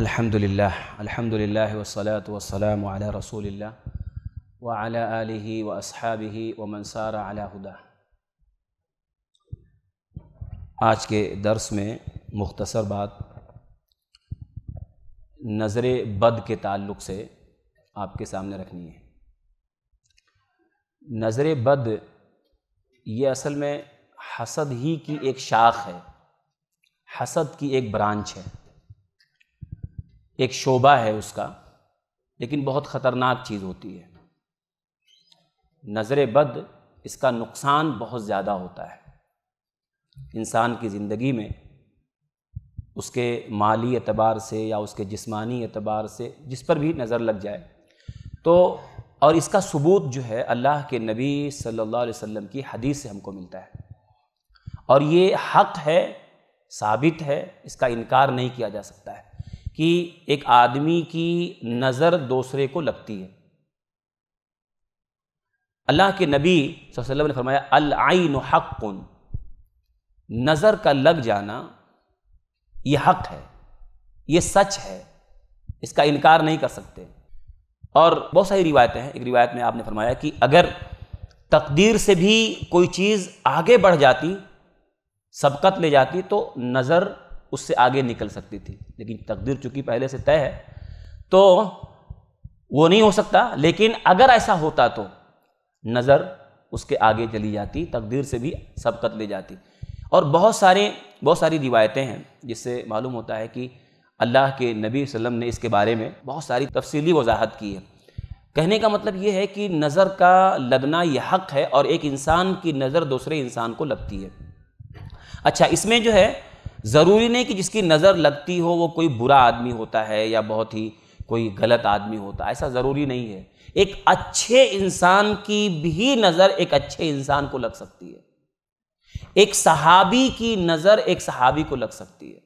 अल्हम्दुलिल्लाह अल्हम्दुलिल्लाह वसलात वसलाम अला रसूलिल्लाह व अला आलिहि व अस्हाबिहि व मनसारा अला हुदा आज के दर्स में मुख्तसर बात नज़र बद के ताल्लुक़ से आपके सामने रखनी है नज़र बद ये असल में हसद ही की एक शाख है हसद की एक ब्रांच है एक शोभा है उसका लेकिन बहुत ख़तरनाक चीज़ होती है नज़र बद इसका नुकसान बहुत ज़्यादा होता है इंसान की ज़िंदगी में उसके माली एतबार से या उसके जिस्मानी एतबार से जिस पर भी नज़र लग जाए तो और इसका सबूत जो है अल्लाह के नबी सल्लल्लाहु अलैहि वसल्लम की हदीस से हमको मिलता है और ये हक है साबित है इसका इनकार नहीं किया जा सकता है कि एक आदमी की नज़र दूसरे को लगती है अल्लाह के नबी वसल्लम ने फरमाया हक नज़र का लग जाना ये हक है ये सच है इसका इनकार नहीं कर सकते और बहुत सारी रिवायतें हैं एक रिवायत में आपने फरमाया कि अगर तकदीर से भी कोई चीज़ आगे बढ़ जाती सबकत ले जाती तो नज़र उससे आगे निकल सकती थी लेकिन तकदीर चूंकि पहले से तय है तो वो नहीं हो सकता लेकिन अगर ऐसा होता तो नज़र उसके आगे चली जाती तकदीर से भी सबकत ले जाती और बहुत सारे बहुत सारी रिवायतें हैं जिससे मालूम होता है कि अल्लाह के नबी वसम ने इसके बारे में बहुत सारी तफसीली वजाहत की है कहने का मतलब ये है कि नज़र का लगना यह हक है और एक इंसान की नज़र दूसरे इंसान को लगती है अच्छा इसमें जो है ज़रूरी नहीं कि जिसकी नज़र लगती हो वो कोई बुरा आदमी होता है या बहुत ही कोई गलत आदमी होता है ऐसा ज़रूरी नहीं है एक अच्छे इंसान की भी नज़र एक अच्छे इंसान को लग सकती है एक सहाबी की नज़र एक सहाबी को लग सकती है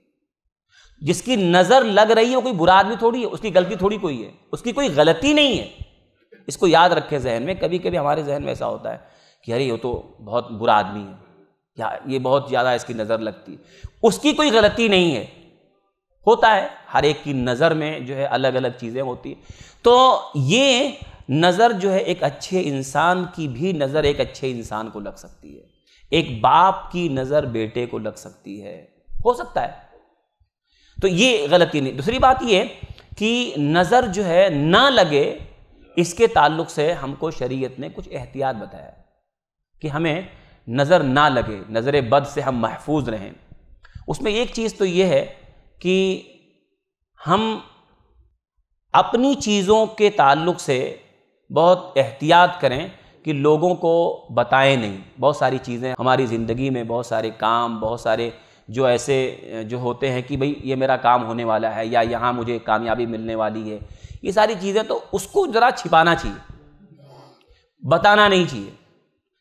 जिसकी नज़र लग रही है वो कोई बुरा आदमी थोड़ी है उसकी गलती थोड़ी कोई है उसकी कोई गलती नहीं है इसको याद रखें जहन में कभी कभी हमारे जहन में ऐसा होता है कि अरे ये तो बहुत बुरा आदमी है या ये बहुत ज़्यादा इसकी नज़र लगती उसकी कोई गलती नहीं है होता है हर एक की नज़र में जो है अलग अलग चीज़ें होती तो ये नज़र जो है एक अच्छे इंसान की भी नज़र एक अच्छे इंसान को लग सकती है एक बाप की नज़र बेटे को लग सकती है हो सकता है तो ये गलती नहीं दूसरी बात ये कि नज़र जो है ना लगे इसके ताल्लुक से हमको शरीयत ने कुछ एहतियात बताया कि हमें नज़र ना लगे नज़र बद से हम महफूज रहें उसमें एक चीज़ तो ये है कि हम अपनी चीज़ों के ताल्लुक से बहुत एहतियात करें कि लोगों को बताएं नहीं बहुत सारी चीज़ें हमारी ज़िंदगी में बहुत सारे काम बहुत सारे जो ऐसे जो होते हैं कि भाई ये मेरा काम होने वाला है या यहाँ मुझे कामयाबी मिलने वाली है ये सारी चीज़ें तो उसको ज़रा छिपाना चाहिए बताना नहीं चाहिए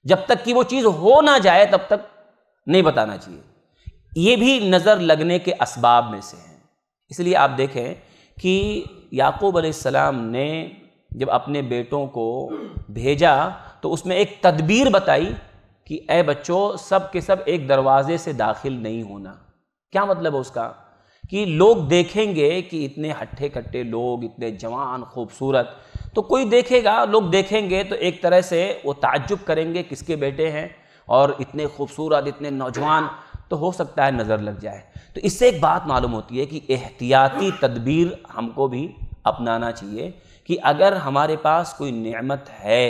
जब तक कि वो चीज़ हो ना जाए तब तक नहीं बताना चाहिए ये भी नज़र लगने के इसबाब में से हैं इसलिए आप देखें कि याकूब अलैहिस्सलाम ने जब अपने बेटों को भेजा तो उसमें एक तदबीर बताई कि ए बच्चों सब के सब एक दरवाज़े से दाखिल नहीं होना क्या मतलब है उसका कि लोग देखेंगे कि इतने हट्ठे कट्टे लोग इतने जवान खूबसूरत तो कोई देखेगा लोग देखेंगे तो एक तरह से वो ताज्जुब करेंगे किसके बेटे हैं और इतने खूबसूरत इतने नौजवान तो हो सकता है नज़र लग जाए तो इससे एक बात मालूम होती है कि एहतियाती तदबीर हमको भी अपनाना चाहिए कि अगर हमारे पास कोई नेमत है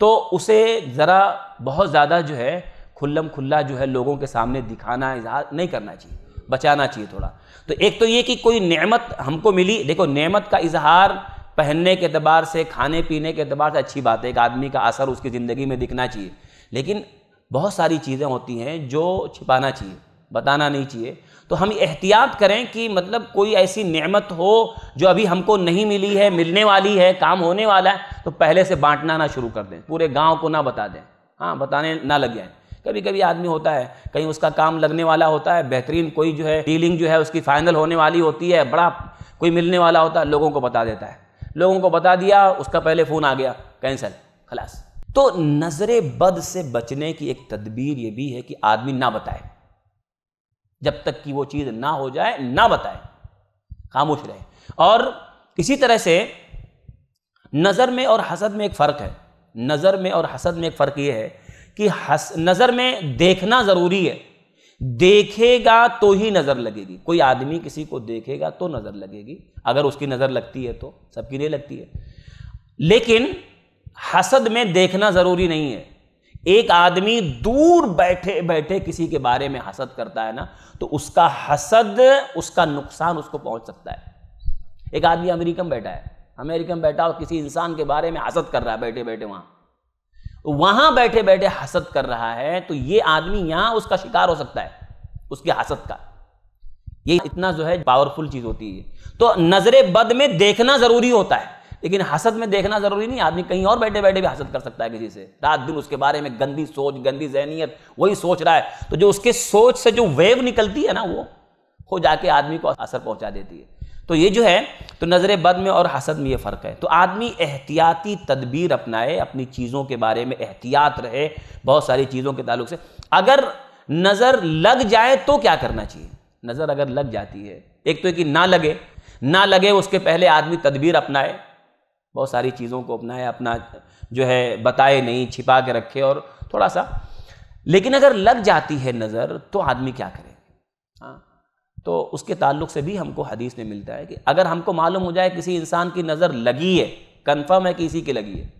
तो उसे ज़रा बहुत ज़्यादा जो है खुल्लम खुल्ला जो है लोगों के सामने दिखाना इजहार नहीं करना चाहिए बचाना चाहिए थोड़ा तो एक तो ये कि कोई नेमत हमको मिली देखो नेमत का इजहार पहनने के अतबार से खाने पीने के अतबार से अच्छी बात है एक आदमी का असर उसकी ज़िंदगी में दिखना चाहिए लेकिन बहुत सारी चीज़ें होती हैं जो छिपाना चाहिए बताना नहीं चाहिए तो हम एहतियात करें कि मतलब कोई ऐसी नेमत हो जो अभी हमको नहीं मिली है मिलने वाली है काम होने वाला है तो पहले से बांटना ना शुरू कर दें पूरे गांव को ना बता दें हाँ बताने ना लग जाए कभी कभी आदमी होता है कहीं उसका काम लगने वाला होता है बेहतरीन कोई जो है डीलिंग जो है उसकी फाइनल होने वाली होती है बड़ा कोई मिलने वाला होता है लोगों को बता देता है लोगों को बता दिया उसका पहले फ़ोन आ गया कैंसिल खलास तो नज़र बद से बचने की एक तदबीर यह भी है कि आदमी ना बताए जब तक कि वो चीज़ ना हो जाए ना बताए खामोश रहे और इसी तरह से नज़र में और हसद में एक फ़र्क है नज़र में और हसद में एक फ़र्क यह है कि हस नज़र में देखना ज़रूरी है देखेगा तो ही नजर लगेगी कोई आदमी किसी को देखेगा तो नजर लगेगी अगर उसकी नजर लगती है तो सबकी नहीं लगती है लेकिन हसद में देखना जरूरी नहीं है एक आदमी दूर बैठे बैठे किसी के बारे में हसद करता है ना तो उसका हसद उसका नुकसान उसको पहुंच सकता है एक आदमी अमेरिका में बैठा है अमेरिका में बैठा और किसी इंसान के बारे में हसद कर रहा है बैठे बैठे वहां वहां बैठे बैठे हसद कर रहा है तो ये आदमी यहां उसका शिकार हो सकता है उसकी हसद का ये इतना जो है पावरफुल चीज होती है तो नजरे बद में देखना जरूरी होता है लेकिन हसद में देखना जरूरी नहीं आदमी कहीं और बैठे बैठे भी हसद कर सकता है किसी से रात दिन उसके बारे में गंदी सोच गंदी जहनीत वही सोच रहा है तो जो उसके सोच से जो वेव निकलती है ना वो हो जाके आदमी को असर पहुंचा देती है तो ये जो है तो नज़र बद में और हसद में ये फ़र्क है तो आदमी एहतियाती तदबीर अपनाए अपनी चीज़ों के बारे में एहतियात रहे बहुत सारी चीज़ों के ताल्लुक से अगर नज़र लग जाए तो क्या करना चाहिए नज़र अगर लग जाती है एक तो कि ना लगे ना लगे उसके पहले आदमी तदबीर अपनाए बहुत सारी चीज़ों को अपनाए अपना जो है बताए नहीं छिपा के रखे और थोड़ा सा लेकिन अगर लग जाती है नज़र तो आदमी क्या करे हाँ तो उसके ताल्लुक से भी हमको हदीस में मिलता है कि अगर हमको मालूम हो जाए किसी इंसान की नज़र लगी है कन्फर्म है कि इसी की लगी है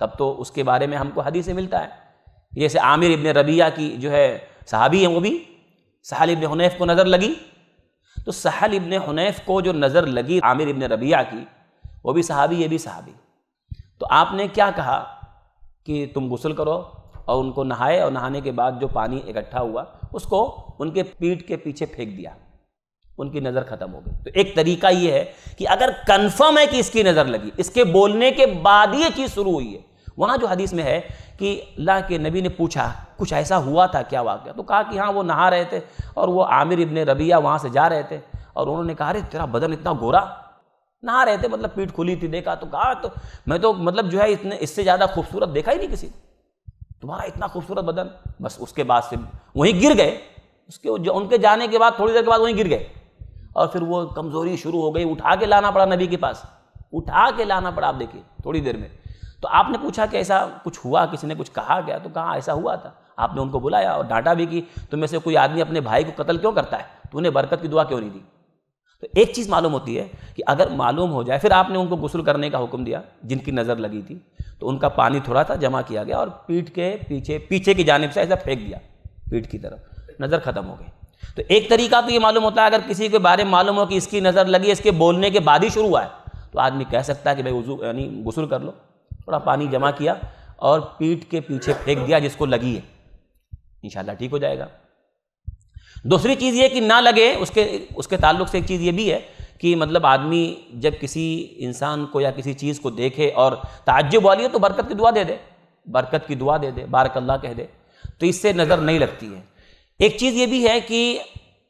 तब तो उसके बारे में हमको हदीस से मिलता है जैसे आमिर इबन रबिया की जो है सहाबी हैं वो भी सहल इबन हनैफ को नज़र लगी तो सहल इबन हनैफ को जो नज़र लगी आमिर इबन रबिया की वो भी सहाबी ये भी सहाबी तो आपने क्या कहा कि तुम गसल करो और उनको नहाए और नहाने के बाद जो पानी इकट्ठा हुआ उसको उनके पीठ के पीछे फेंक दिया उनकी नज़र ख़त्म हो गई तो एक तरीका ये है कि अगर कन्फर्म है कि इसकी नज़र लगी इसके बोलने के बाद ये चीज़ शुरू हुई है वहाँ जो हदीस में है कि अल्लाह के नबी ने पूछा कुछ ऐसा हुआ था क्या वाक़ तो कहा कि हाँ वो नहा रहे थे और वो आमिर इबन रबिया वहाँ से जा रहे थे और उन्होंने कहा अरे तेरा बदन इतना गोरा नहा रहे थे मतलब पीठ खुली थी देखा तो कहा तो मैं तो मतलब जो है इतने इससे ज़्यादा खूबसूरत देखा ही नहीं किसी तुम्हारा इतना खूबसूरत बदन बस उसके बाद से वहीं गिर गए उसके उनके जाने के बाद थोड़ी देर के बाद वहीं गिर गए और फिर वो कमज़ोरी शुरू हो गई उठा के लाना पड़ा नबी के पास उठा के लाना पड़ा आप देखिए थोड़ी देर में तो आपने पूछा कि ऐसा कुछ हुआ किसी ने कुछ कहा गया तो कहाँ ऐसा हुआ था आपने उनको बुलाया और डांटा भी कि तुम में से कोई आदमी अपने भाई को कत्ल क्यों करता है तूने बरकत की दुआ क्यों नहीं दी तो एक चीज़ मालूम होती है कि अगर मालूम हो जाए फिर आपने उनको गुसल करने का हुक्म दिया जिनकी नज़र लगी थी तो उनका पानी थोड़ा था जमा किया गया और पीठ के पीछे पीछे की जानब से ऐसा फेंक दिया पीठ की तरफ नज़र ख़त्म हो गई तो एक तरीका तो ये मालूम होता है अगर किसी के बारे में मालूम हो कि इसकी नज़र लगी इसके बोलने के बाद ही शुरू हुआ है तो आदमी कह सकता है कि भाई वजू यानी गसल कर लो थोड़ा पानी जमा किया और पीठ के पीछे फेंक दिया जिसको लगी है इन ठीक हो जाएगा दूसरी चीज़ ये कि ना लगे उसके उसके ताल्लुक से एक चीज़ ये भी है कि मतलब आदमी जब किसी इंसान को या किसी चीज़ को देखे और ताज्जुब वाली हो तो बरकत की दुआ दे दे बरकत की दुआ दे दे बारकल्ला कह दे तो इससे नज़र नहीं लगती है एक चीज़ ये भी है कि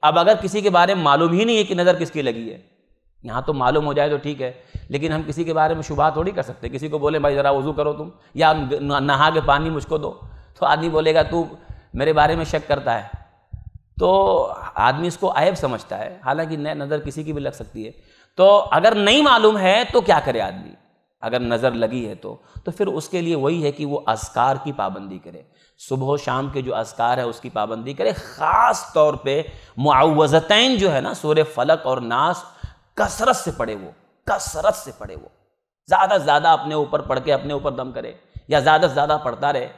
अब अगर किसी के बारे में मालूम ही नहीं है कि नज़र किसकी लगी है यहाँ तो मालूम हो जाए तो ठीक है लेकिन हम किसी के बारे में शुभा थोड़ी कर सकते किसी को बोले भाई ज़रा वज़ू करो तुम या नहा के पानी मुझको दो तो आदमी बोलेगा तू मेरे बारे में शक करता है तो आदमी इसको ऐब समझता है हालांकि नज़र किसी की भी लग सकती है तो अगर नहीं मालूम है तो क्या करे आदमी अगर नज़र लगी है तो तो फिर उसके लिए वही है कि वो असकार की पाबंदी करे सुबह शाम के जो असकार है उसकी पाबंदी करें ख़ास तौर पे मुआवज़तैन जो है ना सूर्य फलक और नास कसरत से पढ़े वो कसरत से पढ़े वो ज़्यादा से ज़्यादा अपने ऊपर पढ़ के अपने ऊपर दम करे या ज़्यादा से ज़्यादा पढ़ता रहे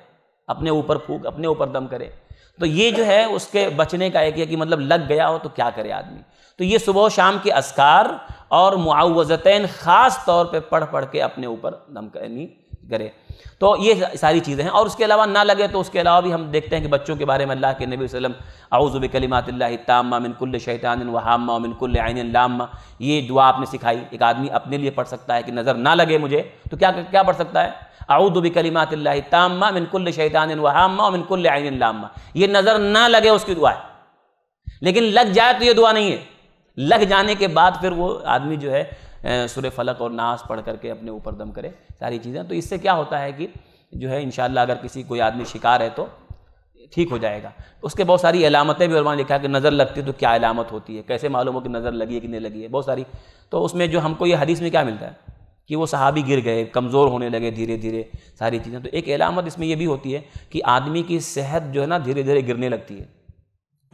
अपने ऊपर फूक अपने ऊपर दम करे तो ये जो है उसके बचने का एक कि मतलब लग गया हो तो क्या करे आदमी तो ये सुबह शाम के असकार और मुआवज़तैन ख़ास तौर पर पढ़ पढ़ के अपने ऊपर दम करनी करे तो ये सारी चीज़ें हैं और उसके अलावा ना लगे तो उसके अलावा भी हम देखते हैं कि बच्चों के बारे में अल्लाह के नबी वसलम आउज़ुब कलिमातिल्लाम्मा मिनकुल्ल शैतान वहामा मिनकुल्ल आइन लामा ये दुआ आपने सिखाई एक आदमी अपने लिए पढ़ सकता है कि नज़र ना लगे मुझे तो क्या क्या पढ़ सकता है आउदुबी कलिमातिल्लाम्मा मिनकुल्ल शैतान वहामा मिनकुल्ल आइन लामा ये नज़र ना लगे उसकी दुआ है लेकिन लग जाए तो ये दुआ नहीं है लग जाने के बाद फिर वो आदमी जो है सुर फलक और नाश पढ़ करके अपने ऊपर दम करे सारी चीज़ें तो इससे क्या होता है कि जो है इन अगर किसी कोई आदमी शिकार है तो ठीक हो जाएगा उसके बहुत सारी अलामतें भी उन्होंने लिखा है कि नज़र लगती है तो क्या अलामत होती है कैसे मालूम हो कि नज़र लगी है कि नहीं लगी है बहुत सारी तो उसमें जो हमको ये हदीस में क्या मिलता है कि वो सहाबी गिर गए कमज़ोर होने लगे धीरे धीरे सारी चीज़ें तो एक अलामत इसमें यह भी होती है कि आदमी की सेहत जो है ना धीरे धीरे गिरने लगती है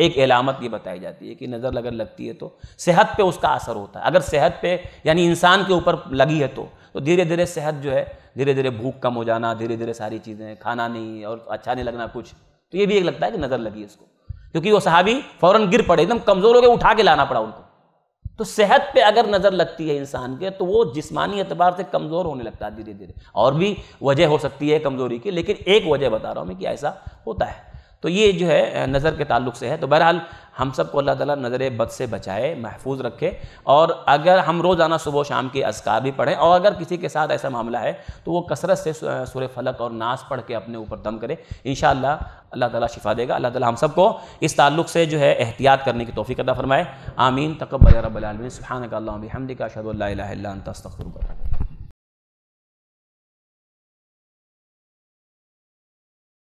एक अलामत ये बताई जाती है कि नज़र अगर लगती है तो सेहत पे उसका असर होता है अगर सेहत पे यानी इंसान के ऊपर लगी है तो तो धीरे धीरे सेहत जो है धीरे धीरे भूख कम हो जाना धीरे धीरे सारी चीज़ें खाना नहीं और अच्छा नहीं लगना कुछ तो ये भी एक लगता है कि नज़र लगी इसको क्योंकि वो सहाबी फ़ौरन गिर पड़े एकदम कमज़ोर हो गए उठा के लाना पड़ा उनको तो सेहत पे अगर नज़र लगती है इंसान के तो वो जिस्मानी एतबार से कमज़ोर होने लगता है धीरे धीरे और भी वजह हो सकती है कमज़ोरी की लेकिन एक वजह बता रहा हूँ मैं कि ऐसा होता है तो ये जो है नज़र के ताल्लुक से है तो बहरहाल हम सब को अल्लाह ताला नज़र बद से बचाए महफूज रखे और अगर हम रोज़ाना सुबह शाम के असकार भी पढ़ें और अगर किसी के साथ ऐसा मामला है तो वो कसरत से सुर फलक और नाश पढ़ के अपने ऊपर दम करे इन अल्लाह ताला शिफा देगा अल्लाह ताला हम सबको इस ताल्लुक से जो है एहतियात करने की तोफ़ी अदा फरमाए आमीन तकबल रबालमिन सुबहान का हमदिका शदल तस्तफ़र